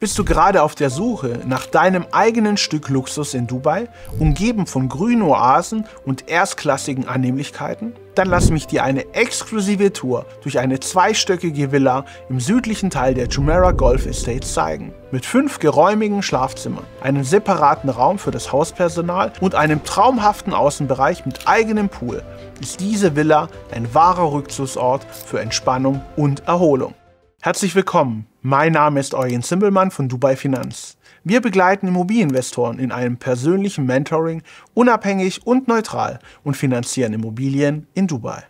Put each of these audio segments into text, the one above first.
Bist du gerade auf der Suche nach deinem eigenen Stück Luxus in Dubai, umgeben von grünen Oasen und erstklassigen Annehmlichkeiten? Dann lass mich dir eine exklusive Tour durch eine zweistöckige Villa im südlichen Teil der Jumeirah Golf Estates zeigen. Mit fünf geräumigen Schlafzimmern, einem separaten Raum für das Hauspersonal und einem traumhaften Außenbereich mit eigenem Pool ist diese Villa ein wahrer Rückzugsort für Entspannung und Erholung. Herzlich willkommen. Mein Name ist Eugen Simbelmann von Dubai Finanz. Wir begleiten Immobilieninvestoren in einem persönlichen Mentoring, unabhängig und neutral und finanzieren Immobilien in Dubai.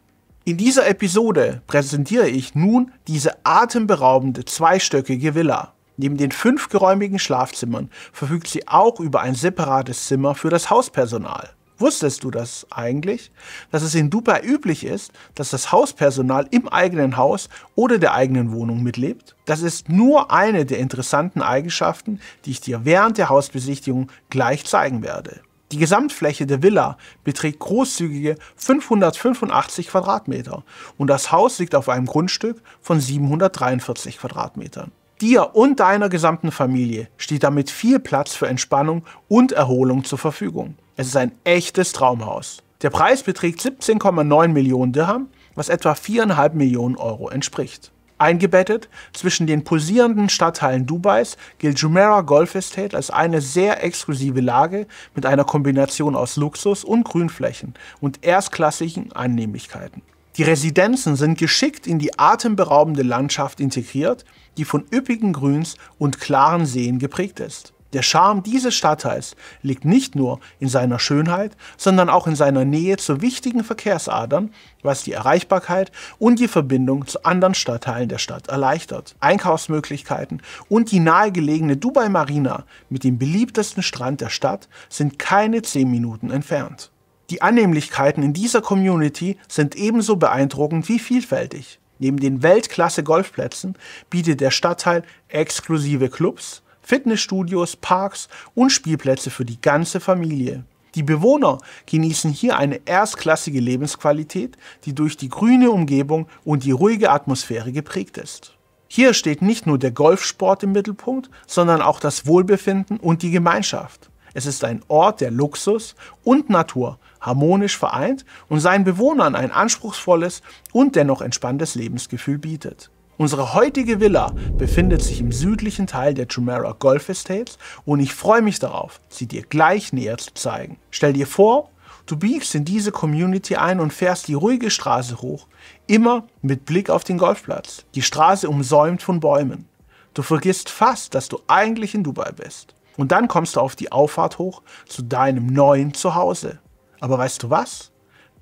In dieser Episode präsentiere ich nun diese atemberaubende zweistöckige Villa. Neben den fünf geräumigen Schlafzimmern verfügt sie auch über ein separates Zimmer für das Hauspersonal. Wusstest du das eigentlich, dass es in Dubai üblich ist, dass das Hauspersonal im eigenen Haus oder der eigenen Wohnung mitlebt? Das ist nur eine der interessanten Eigenschaften, die ich dir während der Hausbesichtigung gleich zeigen werde. Die Gesamtfläche der Villa beträgt großzügige 585 Quadratmeter und das Haus liegt auf einem Grundstück von 743 Quadratmetern. Dir und deiner gesamten Familie steht damit viel Platz für Entspannung und Erholung zur Verfügung. Es ist ein echtes Traumhaus. Der Preis beträgt 17,9 Millionen Dirham, was etwa 4,5 Millionen Euro entspricht. Eingebettet zwischen den pulsierenden Stadtteilen Dubais gilt Jumeirah Golf Estate als eine sehr exklusive Lage mit einer Kombination aus Luxus und Grünflächen und erstklassigen Annehmlichkeiten. Die Residenzen sind geschickt in die atemberaubende Landschaft integriert, die von üppigen Grüns und klaren Seen geprägt ist. Der Charme dieses Stadtteils liegt nicht nur in seiner Schönheit, sondern auch in seiner Nähe zu wichtigen Verkehrsadern, was die Erreichbarkeit und die Verbindung zu anderen Stadtteilen der Stadt erleichtert. Einkaufsmöglichkeiten und die nahegelegene Dubai Marina mit dem beliebtesten Strand der Stadt sind keine zehn Minuten entfernt. Die Annehmlichkeiten in dieser Community sind ebenso beeindruckend wie vielfältig. Neben den Weltklasse-Golfplätzen bietet der Stadtteil exklusive Clubs, Fitnessstudios, Parks und Spielplätze für die ganze Familie. Die Bewohner genießen hier eine erstklassige Lebensqualität, die durch die grüne Umgebung und die ruhige Atmosphäre geprägt ist. Hier steht nicht nur der Golfsport im Mittelpunkt, sondern auch das Wohlbefinden und die Gemeinschaft. Es ist ein Ort, der Luxus und Natur harmonisch vereint und seinen Bewohnern ein anspruchsvolles und dennoch entspanntes Lebensgefühl bietet. Unsere heutige Villa befindet sich im südlichen Teil der Jumeirah Golf Estates und ich freue mich darauf, sie dir gleich näher zu zeigen. Stell dir vor, du biegst in diese Community ein und fährst die ruhige Straße hoch, immer mit Blick auf den Golfplatz, die Straße umsäumt von Bäumen. Du vergisst fast, dass du eigentlich in Dubai bist. Und dann kommst du auf die Auffahrt hoch zu deinem neuen Zuhause. Aber weißt du was?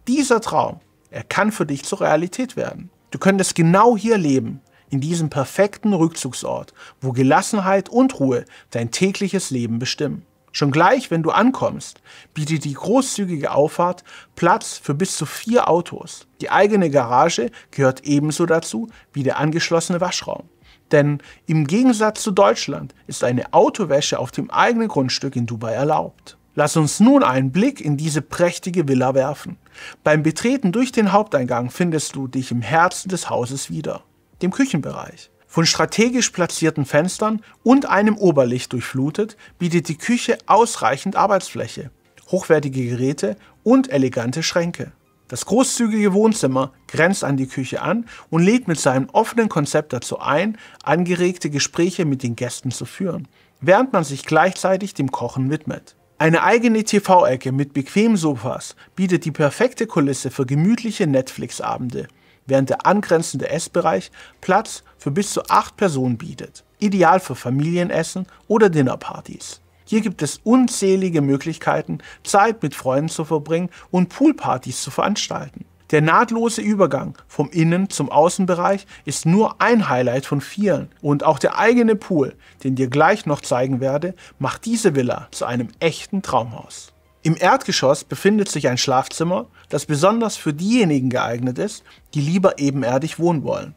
Dieser Traum, er kann für dich zur Realität werden. Du könntest genau hier leben, in diesem perfekten Rückzugsort, wo Gelassenheit und Ruhe dein tägliches Leben bestimmen. Schon gleich, wenn du ankommst, bietet die großzügige Auffahrt Platz für bis zu vier Autos. Die eigene Garage gehört ebenso dazu wie der angeschlossene Waschraum. Denn im Gegensatz zu Deutschland ist eine Autowäsche auf dem eigenen Grundstück in Dubai erlaubt. Lass uns nun einen Blick in diese prächtige Villa werfen. Beim Betreten durch den Haupteingang findest du dich im Herzen des Hauses wieder, dem Küchenbereich. Von strategisch platzierten Fenstern und einem Oberlicht durchflutet, bietet die Küche ausreichend Arbeitsfläche, hochwertige Geräte und elegante Schränke. Das großzügige Wohnzimmer grenzt an die Küche an und lädt mit seinem offenen Konzept dazu ein, angeregte Gespräche mit den Gästen zu führen, während man sich gleichzeitig dem Kochen widmet. Eine eigene TV-Ecke mit bequemen Sofas bietet die perfekte Kulisse für gemütliche Netflix-Abende, während der angrenzende Essbereich Platz für bis zu acht Personen bietet, ideal für Familienessen oder Dinnerpartys. Hier gibt es unzählige Möglichkeiten, Zeit mit Freunden zu verbringen und Poolpartys zu veranstalten. Der nahtlose Übergang vom Innen- zum Außenbereich ist nur ein Highlight von vielen und auch der eigene Pool, den dir gleich noch zeigen werde, macht diese Villa zu einem echten Traumhaus. Im Erdgeschoss befindet sich ein Schlafzimmer, das besonders für diejenigen geeignet ist, die lieber ebenerdig wohnen wollen.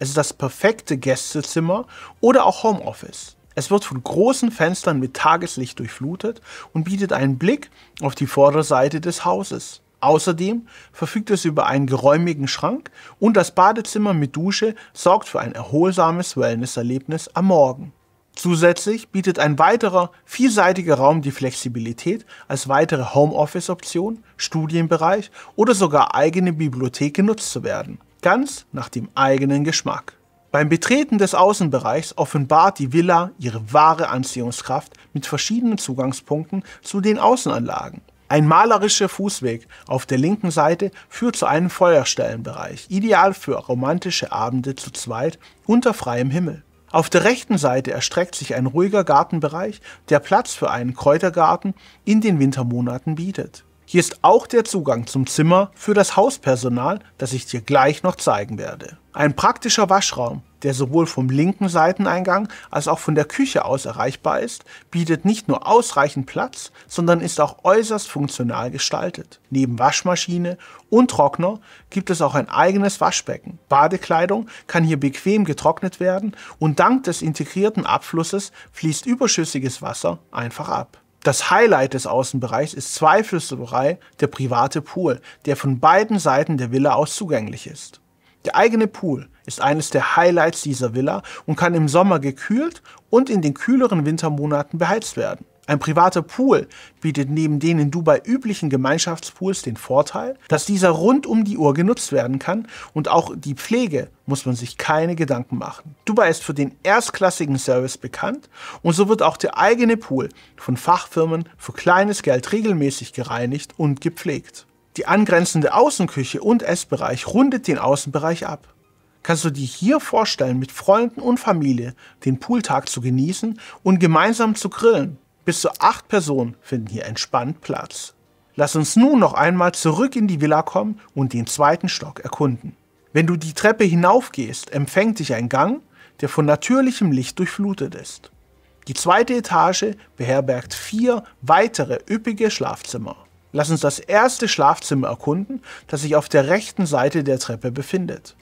Es ist das perfekte Gästezimmer oder auch Homeoffice. Es wird von großen Fenstern mit Tageslicht durchflutet und bietet einen Blick auf die Vorderseite des Hauses. Außerdem verfügt es über einen geräumigen Schrank und das Badezimmer mit Dusche sorgt für ein erholsames Wellnesserlebnis am Morgen. Zusätzlich bietet ein weiterer vielseitiger Raum die Flexibilität, als weitere Homeoffice-Option, Studienbereich oder sogar eigene Bibliothek genutzt zu werden, ganz nach dem eigenen Geschmack. Beim Betreten des Außenbereichs offenbart die Villa ihre wahre Anziehungskraft mit verschiedenen Zugangspunkten zu den Außenanlagen. Ein malerischer Fußweg auf der linken Seite führt zu einem Feuerstellenbereich, ideal für romantische Abende zu zweit unter freiem Himmel. Auf der rechten Seite erstreckt sich ein ruhiger Gartenbereich, der Platz für einen Kräutergarten in den Wintermonaten bietet. Hier ist auch der Zugang zum Zimmer für das Hauspersonal, das ich dir gleich noch zeigen werde. Ein praktischer Waschraum der sowohl vom linken Seiteneingang als auch von der Küche aus erreichbar ist, bietet nicht nur ausreichend Platz, sondern ist auch äußerst funktional gestaltet. Neben Waschmaschine und Trockner gibt es auch ein eigenes Waschbecken. Badekleidung kann hier bequem getrocknet werden und dank des integrierten Abflusses fließt überschüssiges Wasser einfach ab. Das Highlight des Außenbereichs ist zweifelsohne der private Pool, der von beiden Seiten der Villa aus zugänglich ist. Der eigene Pool ist eines der Highlights dieser Villa und kann im Sommer gekühlt und in den kühleren Wintermonaten beheizt werden. Ein privater Pool bietet neben den in Dubai üblichen Gemeinschaftspools den Vorteil, dass dieser rund um die Uhr genutzt werden kann und auch die Pflege muss man sich keine Gedanken machen. Dubai ist für den erstklassigen Service bekannt und so wird auch der eigene Pool von Fachfirmen für kleines Geld regelmäßig gereinigt und gepflegt. Die angrenzende Außenküche und Essbereich rundet den Außenbereich ab. Kannst du dir hier vorstellen, mit Freunden und Familie den Pooltag zu genießen und gemeinsam zu grillen? Bis zu acht Personen finden hier entspannt Platz. Lass uns nun noch einmal zurück in die Villa kommen und den zweiten Stock erkunden. Wenn du die Treppe hinaufgehst, empfängt dich ein Gang, der von natürlichem Licht durchflutet ist. Die zweite Etage beherbergt vier weitere üppige Schlafzimmer. Lass uns das erste Schlafzimmer erkunden, das sich auf der rechten Seite der Treppe befindet.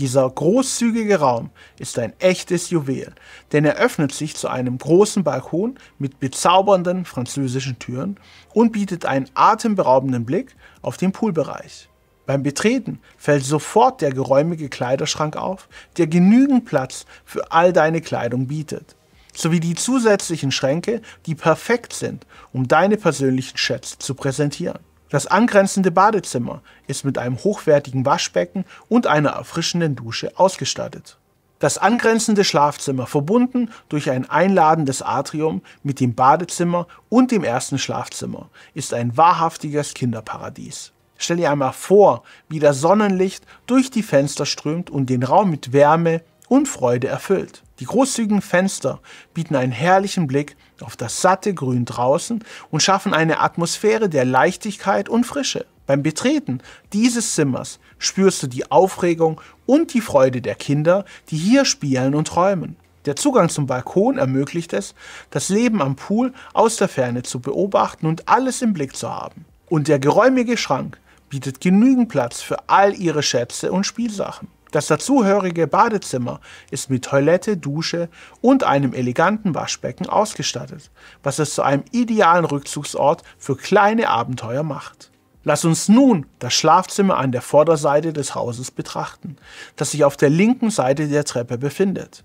Dieser großzügige Raum ist ein echtes Juwel, denn er öffnet sich zu einem großen Balkon mit bezaubernden französischen Türen und bietet einen atemberaubenden Blick auf den Poolbereich. Beim Betreten fällt sofort der geräumige Kleiderschrank auf, der genügend Platz für all deine Kleidung bietet sowie die zusätzlichen Schränke, die perfekt sind, um deine persönlichen Schätze zu präsentieren. Das angrenzende Badezimmer ist mit einem hochwertigen Waschbecken und einer erfrischenden Dusche ausgestattet. Das angrenzende Schlafzimmer verbunden durch ein einladendes Atrium mit dem Badezimmer und dem ersten Schlafzimmer ist ein wahrhaftiges Kinderparadies. Stell dir einmal vor, wie das Sonnenlicht durch die Fenster strömt und den Raum mit Wärme und Freude erfüllt. Die großzügigen Fenster bieten einen herrlichen Blick auf das satte Grün draußen und schaffen eine Atmosphäre der Leichtigkeit und Frische. Beim Betreten dieses Zimmers spürst du die Aufregung und die Freude der Kinder, die hier spielen und träumen. Der Zugang zum Balkon ermöglicht es, das Leben am Pool aus der Ferne zu beobachten und alles im Blick zu haben. Und der geräumige Schrank bietet genügend Platz für all ihre Schätze und Spielsachen. Das dazuhörige Badezimmer ist mit Toilette, Dusche und einem eleganten Waschbecken ausgestattet, was es zu einem idealen Rückzugsort für kleine Abenteuer macht. Lass uns nun das Schlafzimmer an der Vorderseite des Hauses betrachten, das sich auf der linken Seite der Treppe befindet.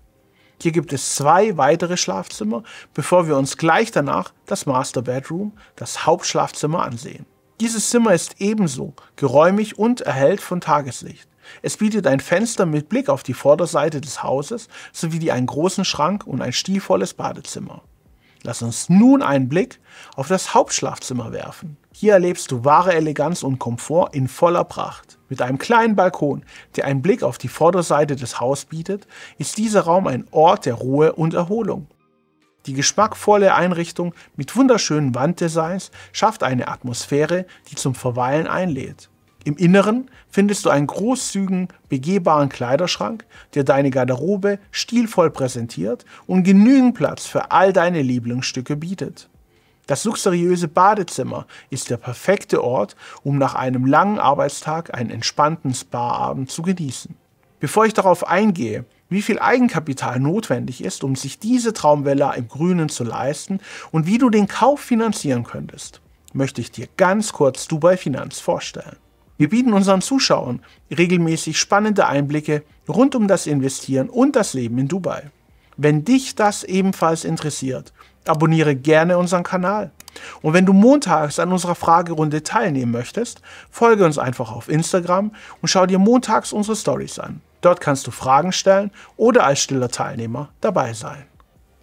Hier gibt es zwei weitere Schlafzimmer, bevor wir uns gleich danach das Master Bedroom, das Hauptschlafzimmer, ansehen. Dieses Zimmer ist ebenso geräumig und erhellt von Tageslicht. Es bietet ein Fenster mit Blick auf die Vorderseite des Hauses sowie einen großen Schrank und ein stilvolles Badezimmer. Lass uns nun einen Blick auf das Hauptschlafzimmer werfen. Hier erlebst du wahre Eleganz und Komfort in voller Pracht. Mit einem kleinen Balkon, der einen Blick auf die Vorderseite des Hauses bietet, ist dieser Raum ein Ort der Ruhe und Erholung. Die geschmackvolle Einrichtung mit wunderschönen Wanddesigns schafft eine Atmosphäre, die zum Verweilen einlädt. Im Inneren findest du einen großzügigen, begehbaren Kleiderschrank, der deine Garderobe stilvoll präsentiert und genügend Platz für all deine Lieblingsstücke bietet. Das luxuriöse Badezimmer ist der perfekte Ort, um nach einem langen Arbeitstag einen entspannten Spa-Abend zu genießen. Bevor ich darauf eingehe, wie viel Eigenkapital notwendig ist, um sich diese Traumvilla im Grünen zu leisten und wie du den Kauf finanzieren könntest, möchte ich dir ganz kurz Dubai Finanz vorstellen. Wir bieten unseren Zuschauern regelmäßig spannende Einblicke rund um das Investieren und das Leben in Dubai. Wenn dich das ebenfalls interessiert, abonniere gerne unseren Kanal. Und wenn du montags an unserer Fragerunde teilnehmen möchtest, folge uns einfach auf Instagram und schau dir montags unsere Stories an. Dort kannst du Fragen stellen oder als stiller Teilnehmer dabei sein.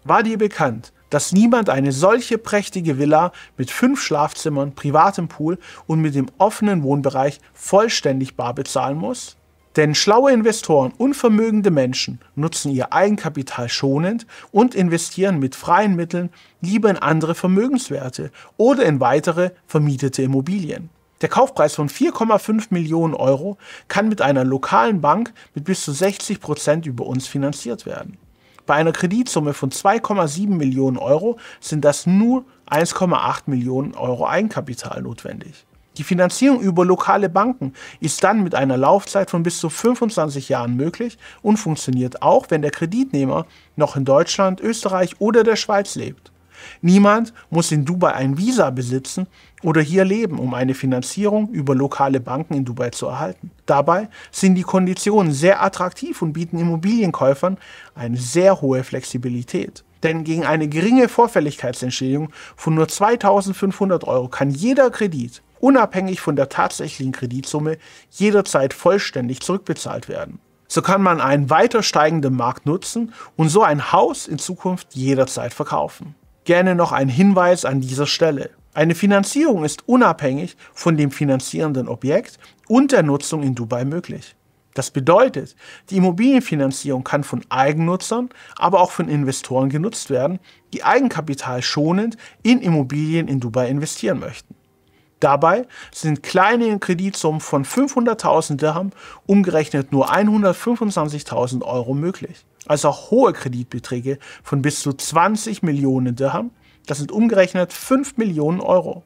War dir bekannt, dass niemand eine solche prächtige Villa mit fünf Schlafzimmern, privatem Pool und mit dem offenen Wohnbereich vollständig bar bezahlen muss? Denn schlaue Investoren und vermögende Menschen nutzen ihr Eigenkapital schonend und investieren mit freien Mitteln lieber in andere Vermögenswerte oder in weitere vermietete Immobilien. Der Kaufpreis von 4,5 Millionen Euro kann mit einer lokalen Bank mit bis zu 60 Prozent über uns finanziert werden. Bei einer Kreditsumme von 2,7 Millionen Euro sind das nur 1,8 Millionen Euro Eigenkapital notwendig. Die Finanzierung über lokale Banken ist dann mit einer Laufzeit von bis zu 25 Jahren möglich und funktioniert auch, wenn der Kreditnehmer noch in Deutschland, Österreich oder der Schweiz lebt. Niemand muss in Dubai ein Visa besitzen oder hier leben, um eine Finanzierung über lokale Banken in Dubai zu erhalten. Dabei sind die Konditionen sehr attraktiv und bieten Immobilienkäufern eine sehr hohe Flexibilität. Denn gegen eine geringe Vorfälligkeitsentschädigung von nur 2500 Euro kann jeder Kredit, unabhängig von der tatsächlichen Kreditsumme, jederzeit vollständig zurückbezahlt werden. So kann man einen weiter steigenden Markt nutzen und so ein Haus in Zukunft jederzeit verkaufen. Gerne noch ein Hinweis an dieser Stelle. Eine Finanzierung ist unabhängig von dem finanzierenden Objekt und der Nutzung in Dubai möglich. Das bedeutet, die Immobilienfinanzierung kann von Eigennutzern, aber auch von Investoren genutzt werden, die Eigenkapital schonend in Immobilien in Dubai investieren möchten. Dabei sind kleine Kreditsummen von 500.000 Dirham umgerechnet nur 125.000 Euro möglich also auch hohe Kreditbeträge von bis zu 20 Millionen Dirham, das sind umgerechnet 5 Millionen Euro.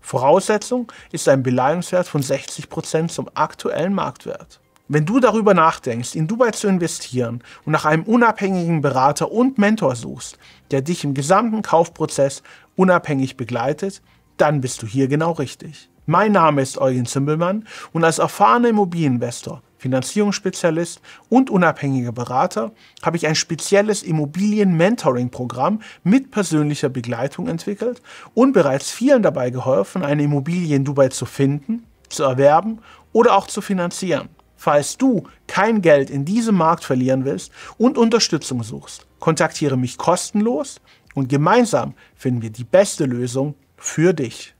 Voraussetzung ist ein Beleihungswert von 60% Prozent zum aktuellen Marktwert. Wenn du darüber nachdenkst, in Dubai zu investieren und nach einem unabhängigen Berater und Mentor suchst, der dich im gesamten Kaufprozess unabhängig begleitet, dann bist du hier genau richtig. Mein Name ist Eugen Zimbelmann und als erfahrener Immobilieninvestor, Finanzierungsspezialist und unabhängiger Berater habe ich ein spezielles Immobilien-Mentoring-Programm mit persönlicher Begleitung entwickelt und bereits vielen dabei geholfen, eine Immobilie in Dubai zu finden, zu erwerben oder auch zu finanzieren. Falls du kein Geld in diesem Markt verlieren willst und Unterstützung suchst, kontaktiere mich kostenlos und gemeinsam finden wir die beste Lösung für dich.